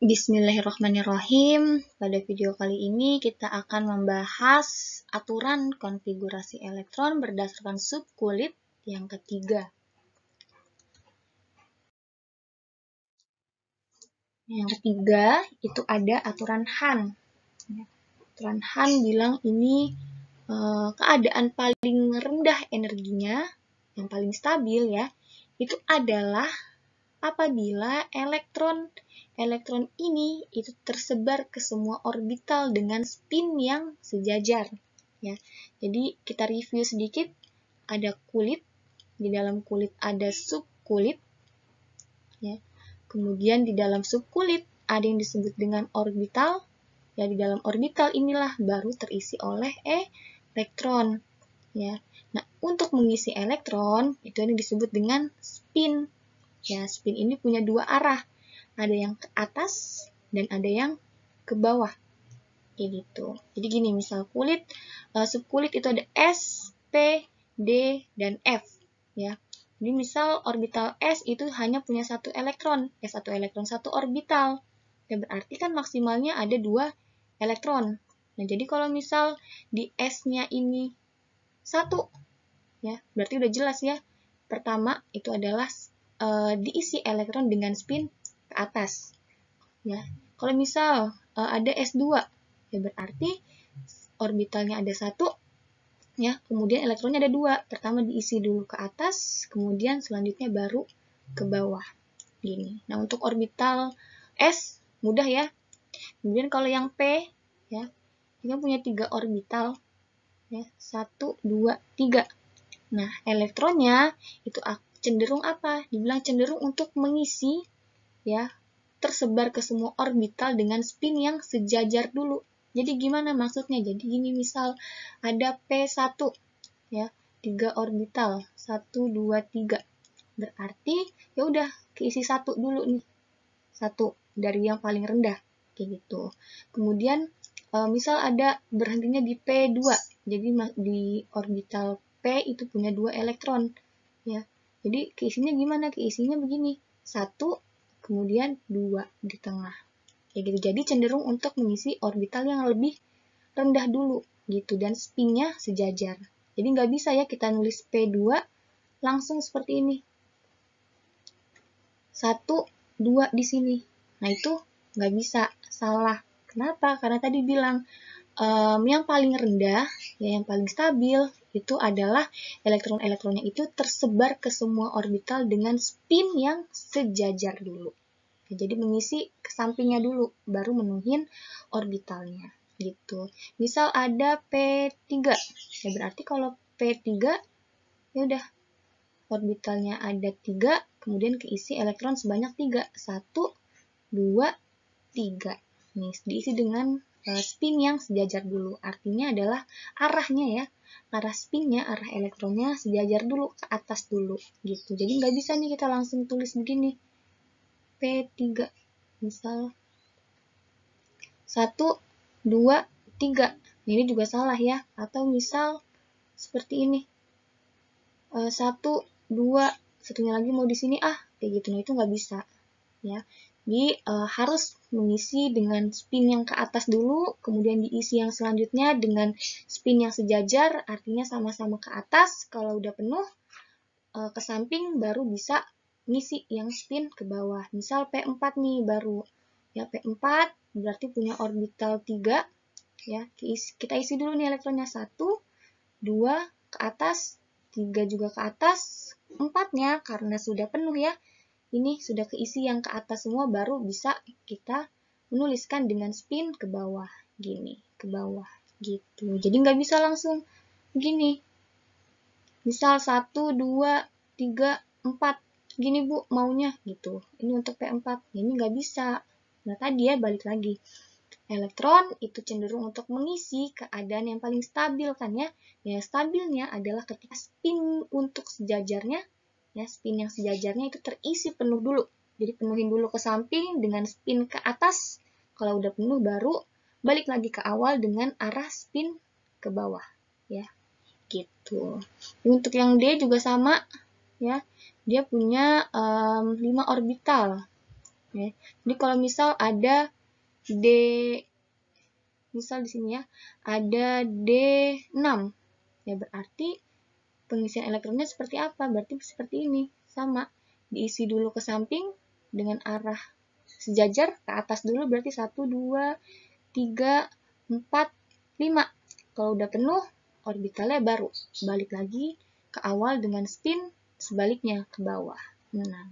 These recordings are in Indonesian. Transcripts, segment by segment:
Bismillahirrahmanirrahim. Pada video kali ini kita akan membahas aturan konfigurasi elektron berdasarkan subkulit yang ketiga. Yang ketiga itu ada aturan Han. Ya, aturan Han bilang ini eh, keadaan paling rendah energinya, yang paling stabil ya, itu adalah apabila elektron elektron ini itu tersebar ke semua orbital dengan spin yang sejajar ya. Jadi kita review sedikit ada kulit di dalam kulit ada subkulit ya. Kemudian di dalam subkulit ada yang disebut dengan orbital ya di dalam orbital inilah baru terisi oleh e elektron ya. Nah, untuk mengisi elektron itu yang disebut dengan spin Ya, spin ini punya dua arah. Ada yang ke atas dan ada yang ke bawah. Kayak gitu. Jadi gini, misal kulit, uh, subkulit itu ada S, P, D, dan F. Ya. Jadi misal orbital S itu hanya punya satu elektron, ya satu elektron satu orbital. Ya berarti kan maksimalnya ada dua elektron. Nah jadi kalau misal di S-nya ini satu, ya berarti udah jelas ya. Pertama itu adalah e, diisi elektron dengan spin ke atas. Ya. Kalau misal e, ada S2, ya berarti orbitalnya ada satu, ya kemudian elektronnya ada dua. Pertama diisi dulu ke atas, kemudian selanjutnya baru ke bawah. Gini. Nah untuk orbital S mudah ya. Kemudian kalau yang P, ya kita punya tiga orbital, ya satu, dua, tiga. Nah elektronnya itu akan cenderung apa? Dibilang cenderung untuk mengisi ya tersebar ke semua orbital dengan spin yang sejajar dulu. Jadi gimana maksudnya? Jadi gini misal ada P1 ya, tiga orbital, 1 2 3. Berarti ya udah keisi satu dulu nih. Satu dari yang paling rendah kayak gitu. Kemudian e, misal ada berhentinya di P2. Jadi di orbital P itu punya dua elektron ya jadi keisinya gimana? Keisinya begini. Satu, kemudian dua di tengah. Kayak gitu. Jadi cenderung untuk mengisi orbital yang lebih rendah dulu gitu dan spinnya sejajar. Jadi nggak bisa ya kita nulis P2 langsung seperti ini. Satu, dua di sini. Nah itu nggak bisa, salah. Kenapa? Karena tadi bilang um, yang paling rendah, ya yang paling stabil itu adalah elektron-elektronnya itu tersebar ke semua orbital dengan spin yang sejajar dulu. Nah, jadi mengisi ke sampingnya dulu, baru menuhin orbitalnya gitu. Misal ada P3, ya berarti kalau P3 ya udah orbitalnya ada 3, kemudian keisi elektron sebanyak 3. 1 2 3. Nih, diisi dengan Eh, spin yang sejajar dulu. Artinya adalah arahnya ya, arah spinnya, arah elektronnya sejajar dulu ke atas dulu gitu. Jadi nggak bisa nih kita langsung tulis begini. P3 misal 1 2 3. Ini juga salah ya. Atau misal seperti ini. Eh, satu 1 2 satunya lagi mau di sini ah kayak gitu. Nah, itu nggak bisa ya. Jadi e, harus mengisi dengan spin yang ke atas dulu, kemudian diisi yang selanjutnya dengan spin yang sejajar, artinya sama-sama ke atas. Kalau udah penuh, e, ke samping baru bisa ngisi yang spin ke bawah. Misal P4 nih baru. Ya P4 berarti punya orbital 3. Ya, kita isi dulu nih elektronnya 1, 2 ke atas, 3 juga ke atas, 4-nya karena sudah penuh ya ini sudah keisi yang ke atas semua baru bisa kita menuliskan dengan spin ke bawah gini ke bawah gitu jadi nggak bisa langsung gini misal 1 2 3 4 gini bu maunya gitu ini untuk P4 ini nggak bisa nah tadi ya balik lagi elektron itu cenderung untuk mengisi keadaan yang paling stabil kan ya yang stabilnya adalah ketika spin untuk sejajarnya ya spin yang sejajarnya itu terisi penuh dulu jadi penuhin dulu ke samping dengan spin ke atas kalau udah penuh baru balik lagi ke awal dengan arah spin ke bawah ya gitu untuk yang D juga sama ya dia punya um, 5 orbital ya. jadi kalau misal ada D misal di sini ya ada D6 ya berarti pengisian elektronnya seperti apa? Berarti seperti ini, sama. Diisi dulu ke samping dengan arah sejajar ke atas dulu berarti 1, 2, 3, 4, 5. Kalau udah penuh, orbitalnya baru balik lagi ke awal dengan spin sebaliknya ke bawah. Nah,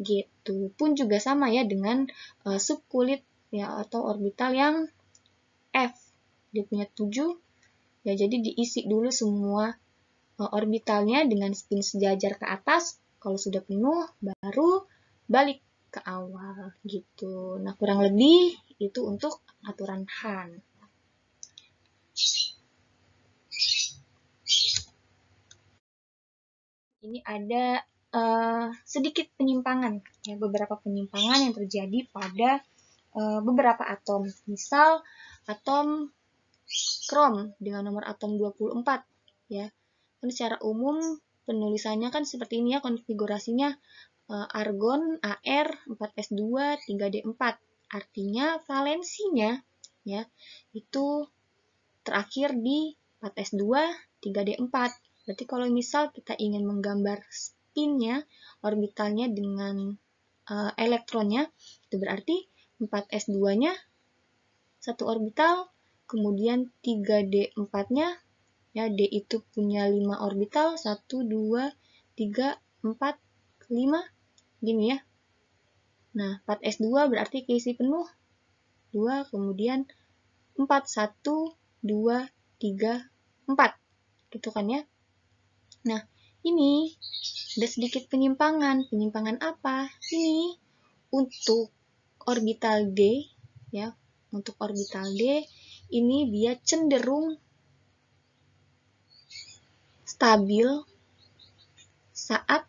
gitu. Pun juga sama ya dengan uh, subkulit ya atau orbital yang F. Dia punya 7. Ya, jadi diisi dulu semua Eh, orbitalnya dengan spin sejajar ke atas. Kalau sudah penuh, baru balik ke awal gitu. Nah, kurang lebih itu untuk aturan Han. Ini ada uh, sedikit penyimpangan, ya, beberapa penyimpangan yang terjadi pada uh, beberapa atom. Misal atom krom dengan nomor atom 24, ya kan secara umum penulisannya kan seperti ini ya konfigurasinya eh, argon AR 4S2 3D4 artinya valensinya ya itu terakhir di 4S2 3D4 berarti kalau misal kita ingin menggambar spinnya orbitalnya dengan uh, elektronnya itu berarti 4S2 nya satu orbital kemudian 3D4 nya Ya, D itu punya 5 orbital, 1, 2, 3, 4, 5, gini ya. Nah, 4S2 berarti keisi penuh 2, kemudian 4, 1, 2, 3, 4. Gitu kan ya. Nah, ini ada sedikit penyimpangan. Penyimpangan apa? Ini untuk orbital D, ya, untuk orbital D, ini dia cenderung stabil saat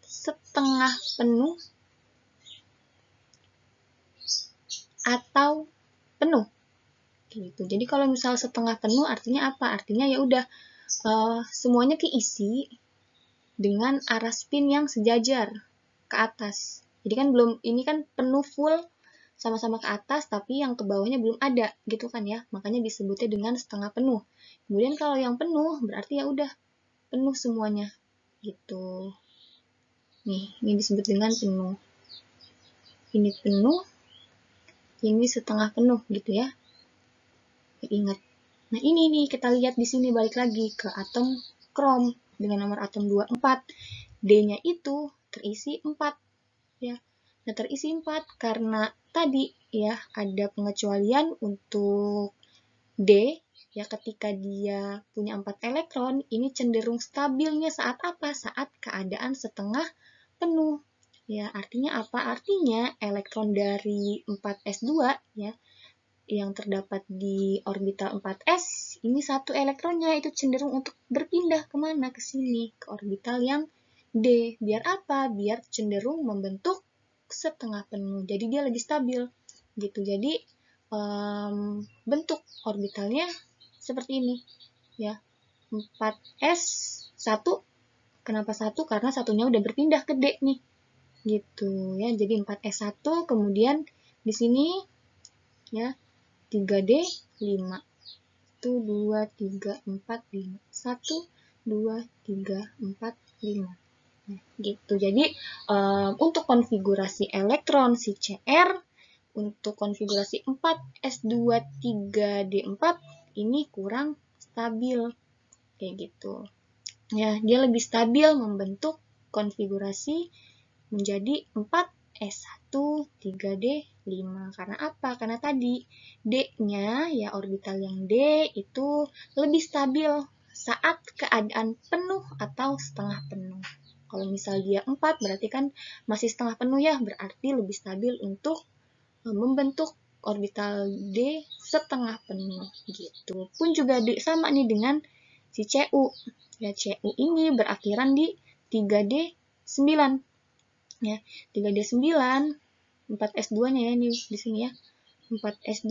setengah penuh atau penuh gitu. Jadi kalau misal setengah penuh artinya apa? Artinya ya udah uh, semuanya keisi dengan arah spin yang sejajar ke atas. Jadi kan belum ini kan penuh full sama-sama ke atas tapi yang ke bawahnya belum ada gitu kan ya. Makanya disebutnya dengan setengah penuh. Kemudian kalau yang penuh berarti ya udah penuh semuanya gitu. Nih, ini disebut dengan penuh. Ini penuh, ini setengah penuh gitu ya. Ingat. Nah, ini nih kita lihat di sini balik lagi ke atom krom dengan nomor atom 24. D-nya itu terisi 4 Nah, terisi 4 karena tadi ya ada pengecualian untuk D ya ketika dia punya 4 elektron ini cenderung stabilnya saat apa? Saat keadaan setengah penuh. Ya, artinya apa? Artinya elektron dari 4s2 ya yang terdapat di orbital 4s ini satu elektronnya itu cenderung untuk berpindah kemana ke sini ke orbital yang d biar apa biar cenderung membentuk setengah penuh. Jadi dia lebih stabil gitu. Jadi um, bentuk orbitalnya seperti ini ya. 4s 1 kenapa 1? Karena satunya udah berpindah ke D nih. Gitu ya. Jadi 4s 1 kemudian di sini ya 3D 5. 1 2 3 4 5. 1 2 3 4 5 gitu. Jadi um, untuk konfigurasi elektron si Cr, untuk konfigurasi 4 S23D4 ini kurang stabil kayak gitu. Ya, dia lebih stabil membentuk konfigurasi menjadi 4 S1 3D5 karena apa? Karena tadi D-nya ya orbital yang D itu lebih stabil saat keadaan penuh atau setengah penuh. Kalau misal dia 4 berarti kan masih setengah penuh ya, berarti lebih stabil untuk e, membentuk orbital D setengah penuh gitu. Pun juga di, sama nih dengan si CU. Ya CU ini berakhiran di 3D 9. Ya, 3D 9 4S2-nya ya ini di sini ya. 4S2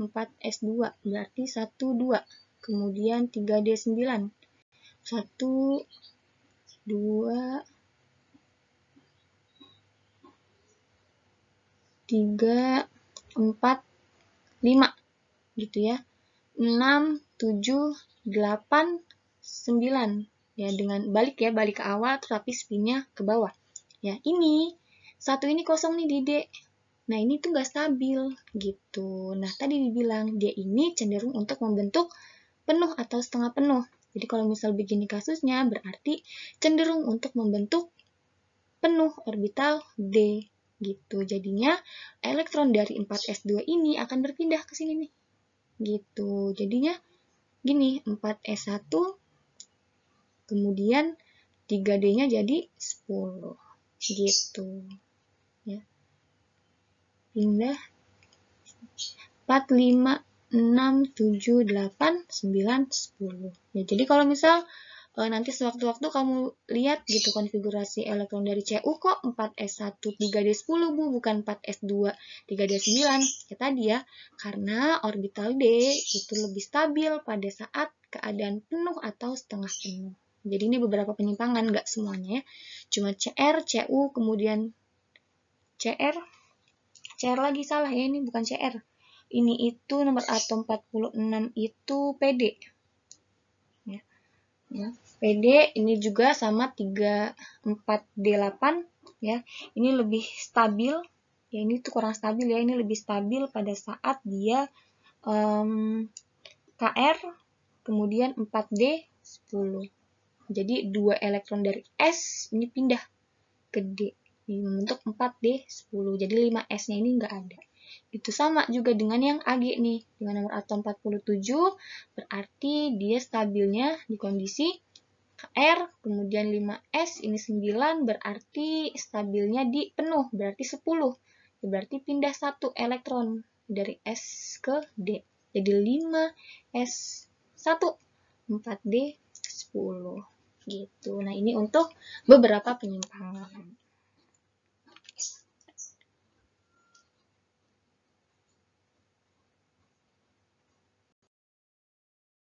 4S2 berarti 1 2. Kemudian 3D 9 1 dua, tiga, empat, lima, gitu ya. Enam, tujuh, delapan, sembilan. Ya, dengan balik ya, balik ke awal, tetapi spinnya ke bawah. Ya, ini, satu ini kosong nih di Nah, ini tuh nggak stabil, gitu. Nah, tadi dibilang dia ini cenderung untuk membentuk penuh atau setengah penuh. Jadi kalau misal begini kasusnya berarti cenderung untuk membentuk penuh orbital D gitu. Jadinya elektron dari 4s2 ini akan berpindah ke sini nih. Gitu. Jadinya gini, 4s1 kemudian 3D-nya jadi 10. Gitu. Ya. Pindah 4 5 6, 7, 8, 9, 10. Ya, jadi kalau misal e, nanti sewaktu-waktu kamu lihat gitu konfigurasi elektron dari CU kok 4S1 3D10 Bu, bukan 4S2 3D9. Ya tadi ya, karena orbital D itu lebih stabil pada saat keadaan penuh atau setengah penuh. Jadi ini beberapa penyimpangan, nggak semuanya ya. Cuma CR, CU, kemudian CR, CR lagi salah ya, ini bukan CR ini itu nomor atom 46 itu PD. Ya. ya. PD ini juga sama 34D8 ya. Ini lebih stabil. Ya ini tuh kurang stabil ya. Ini lebih stabil pada saat dia um, KR kemudian 4D 10. Jadi dua elektron dari S ini pindah ke D. Ini membentuk 4D10. Jadi 5S-nya ini enggak ada. Itu sama juga dengan yang Ag nih, dengan nomor atom 47, berarti dia stabilnya di kondisi R, kemudian 5S, ini 9, berarti stabilnya di penuh, berarti 10. Ya, berarti pindah satu elektron dari S ke D. Jadi 5S 1, 4D 10. Gitu. Nah, ini untuk beberapa penyimpangan.